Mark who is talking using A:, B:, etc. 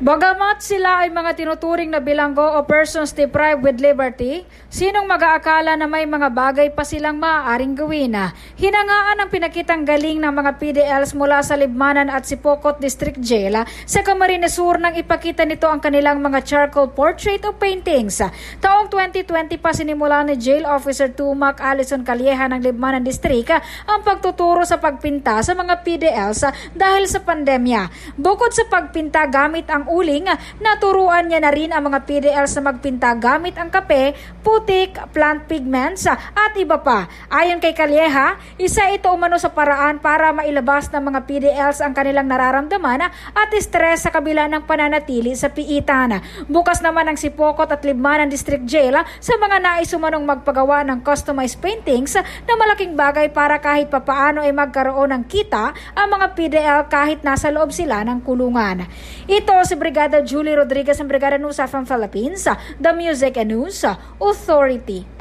A: Bagamat sila ay mga tinuturing na bilanggo o persons deprived with liberty, sinong mag-aakala na may mga bagay pa silang maaaring gawin na? Hinangaan ang pinakitang galing ng mga PDLs mula sa Libmanan at Sipokot District Jail sa Camarines Sur nang ipakita nito ang kanilang mga charcoal portrait o paintings. Taong 2020 pa sinimula ni Jail Officer Tumac Allison Calieja ng Libmanan District ang pagtuturo sa pagpinta sa mga PDLs dahil sa pandemya. Bukod sa pagpinta gamit ang uling, naturuan niya na rin ang mga PDL sa magpinta gamit ang kape, putik, plant pigments at iba pa. Ayon kay Calieja, isa ito umano sa paraan para mailabas ng mga PDLs ang kanilang nararamdaman at stress sa kabila ng pananatili sa piitan. Bukas naman ang Sipokot at Libmanan District Jail sa mga nais umanong magpagawa ng customized paintings na malaking bagay para kahit papaano ay magkaroon ng kita ang mga PDL kahit nasa loob sila ng kulungan. Ito si Brigada Julie Rodriguez ng Brigada Nusa from Philippines, The Music and News Authority.